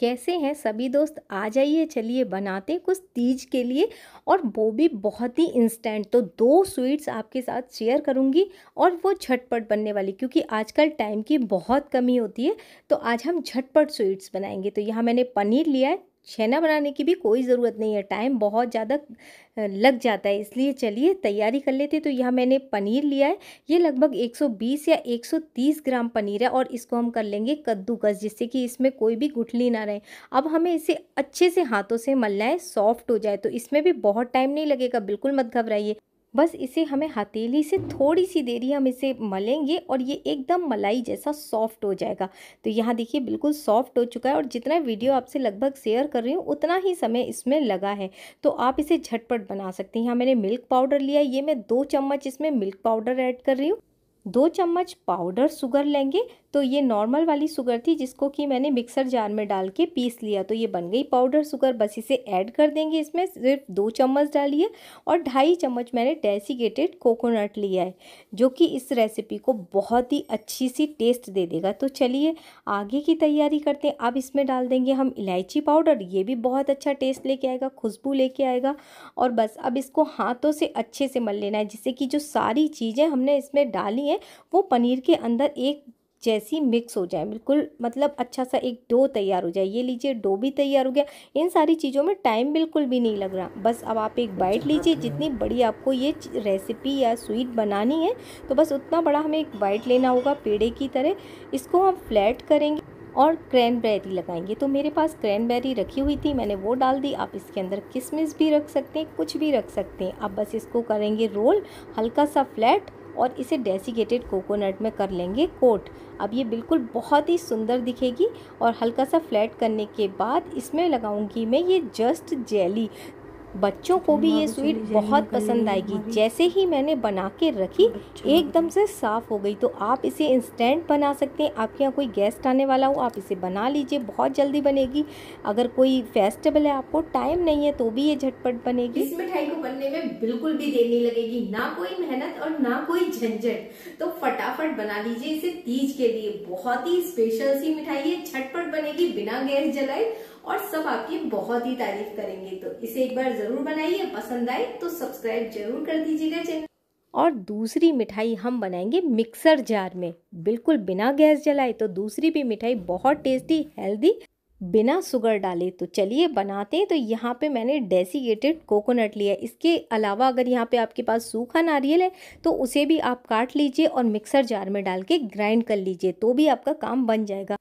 कैसे हैं सभी दोस्त आ जाइए चलिए बनाते हैं कुछ तीज के लिए और वो भी बहुत ही इंस्टेंट तो दो स्वीट्स आपके साथ शेयर करूंगी और वो झटपट बनने वाली क्योंकि आजकल टाइम की बहुत कमी होती है तो आज हम झटपट स्वीट्स बनाएंगे तो यहाँ मैंने पनीर लिया है छेना बनाने की भी कोई ज़रूरत नहीं है टाइम बहुत ज़्यादा लग जाता है इसलिए चलिए तैयारी कर लेते तो यहाँ मैंने पनीर लिया है ये लगभग 120 या 130 ग्राम पनीर है और इसको हम कर लेंगे कद्दूकस जिससे कि इसमें कोई भी गुठली ना रहे अब हमें इसे अच्छे से हाथों से मलना है सॉफ्ट हो जाए तो इसमें भी बहुत टाइम नहीं लगेगा बिल्कुल मत घबराइए बस इसे हमें हथेली से थोड़ी सी देरी हम इसे मलेंगे और ये एकदम मलाई जैसा सॉफ्ट हो जाएगा तो यहाँ देखिए बिल्कुल सॉफ्ट हो चुका है और जितना वीडियो आपसे लगभग शेयर कर रही हूँ उतना ही समय इसमें लगा है तो आप इसे झटपट बना सकते हैं यहाँ मैंने मिल्क पाउडर लिया ये मैं दो चम्मच इसमें मिल्क पाउडर ऐड कर रही हूँ दो चम्मच पाउडर शुगर लेंगे तो ये नॉर्मल वाली शुगर थी जिसको कि मैंने मिक्सर जार में डाल के पीस लिया तो ये बन गई पाउडर शुगर बस इसे ऐड कर देंगे इसमें सिर्फ दो चम्मच डालिए और ढाई चम्मच मैंने डेसिकेटेड कोकोनट लिया है जो कि इस रेसिपी को बहुत ही अच्छी सी टेस्ट दे देगा तो चलिए आगे की तैयारी करते हैं अब इसमें डाल देंगे हम इलायची पाउडर ये भी बहुत अच्छा टेस्ट लेके आएगा खुशबू लेके आएगा और बस अब इसको हाथों से अच्छे से मल लेना है जिससे कि जो सारी चीज़ें हमने इसमें डाली हैं वो पनीर के अंदर एक जैसी मिक्स हो जाए बिल्कुल मतलब अच्छा सा एक डो तैयार हो जाए ये लीजिए डो भी तैयार हो गया इन सारी चीज़ों में टाइम बिल्कुल भी नहीं लग रहा बस अब आप एक बाइट अच्छा। लीजिए जितनी बड़ी आपको ये रेसिपी या स्वीट बनानी है तो बस उतना बड़ा हमें एक बाइट लेना होगा पेड़े की तरह इसको हम फ्लैट करेंगे और क्रैनबेरी लगाएंगे तो मेरे पास क्रैनबेरी रखी हुई थी मैंने वो डाल दी आप इसके अंदर किशमिश भी रख सकते हैं कुछ भी रख सकते हैं अब बस इसको करेंगे रोल हल्का सा फ्लैट और इसे डेसिकेटेड कोकोनट में कर लेंगे कोट अब ये बिल्कुल बहुत ही सुंदर दिखेगी और हल्का सा फ्लैट करने के बाद इसमें लगाऊंगी मैं ये जस्ट जेली बच्चों को भी ये स्वीट बहुत पसंद आएगी जैसे ही मैंने बना के रखी अच्छा। एकदम से साफ़ हो गई तो आप इसे इंस्टेंट बना सकते हैं आपके यहाँ कोई गेस्ट आने वाला हो आप इसे बना लीजिए बहुत जल्दी बनेगी अगर कोई फेस्टिवल है आपको टाइम नहीं है तो भी ये झटपट बनेगी इस मिठाई को बनने में बिल्कुल भी देर नहीं लगेगी ना कोई मेहनत और ना कोई झंझट तो फटाफट बना लीजिए इसे तीज के लिए बहुत ही स्पेशल सी मिठाई है झटपट बनेगी बिना गैस जलाए और सब आपकी बहुत ही तारीफ करेंगे तो इसे एक बार जरूर बनाइए पसंद आए तो सब्सक्राइब जरूर कर दीजिएगा चैनल और दूसरी मिठाई हम बनाएंगे मिक्सर जार में बिल्कुल बिना गैस जलाए तो दूसरी भी मिठाई बहुत टेस्टी हेल्दी बिना सुगर डाले तो चलिए बनाते हैं तो यहाँ पे मैंने डेसिकेटेड कोकोनट लिया है इसके अलावा अगर यहाँ पे आपके पास सूखा नारियल है तो उसे भी आप काट लीजिए और मिक्सर जार में डाल के ग्राइंड कर लीजिए तो भी आपका काम बन जाएगा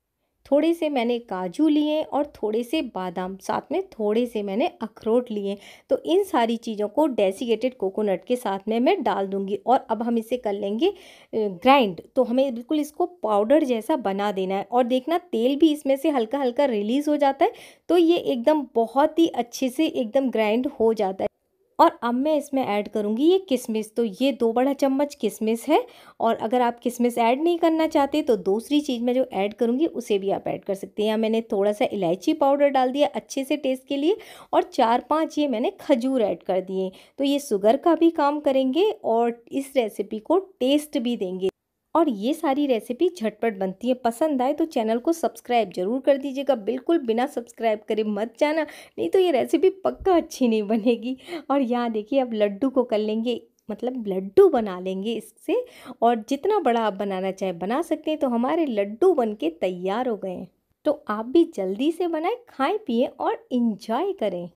थोड़े से मैंने काजू लिए और थोड़े से बादाम साथ में थोड़े से मैंने अखरोट लिए तो इन सारी चीज़ों को डेसिकेटेड कोकोनट के साथ में मैं डाल दूँगी और अब हम इसे कर लेंगे ग्राइंड तो हमें बिल्कुल इसको पाउडर जैसा बना देना है और देखना तेल भी इसमें से हल्का हल्का रिलीज़ हो जाता है तो ये एकदम बहुत ही अच्छे से एकदम ग्राइंड हो जाता है और अब मैं इसमें ऐड करूँगी ये किशमिश तो ये दो बड़ा चम्मच किशमिश है और अगर आप किशमिश ऐड नहीं करना चाहते तो दूसरी चीज़ मैं जो ऐड करूँगी उसे भी आप ऐड कर सकते हैं या मैंने थोड़ा सा इलायची पाउडर डाल दिया अच्छे से टेस्ट के लिए और चार पाँच ये मैंने खजूर ऐड कर दिए तो ये शुगर का भी काम करेंगे और इस रेसिपी को टेस्ट भी देंगे और ये सारी रेसिपी झटपट बनती है पसंद आए तो चैनल को सब्सक्राइब जरूर कर दीजिएगा बिल्कुल बिना सब्सक्राइब करे मत जाना नहीं तो ये रेसिपी पक्का अच्छी नहीं बनेगी और यहाँ देखिए अब लड्डू को कर लेंगे मतलब लड्डू बना लेंगे इससे और जितना बड़ा आप बनाना चाहे बना सकते हैं तो हमारे लड्डू बन के तैयार हो गए तो आप भी जल्दी से बनाएं खाएं पिए और इन्जॉय करें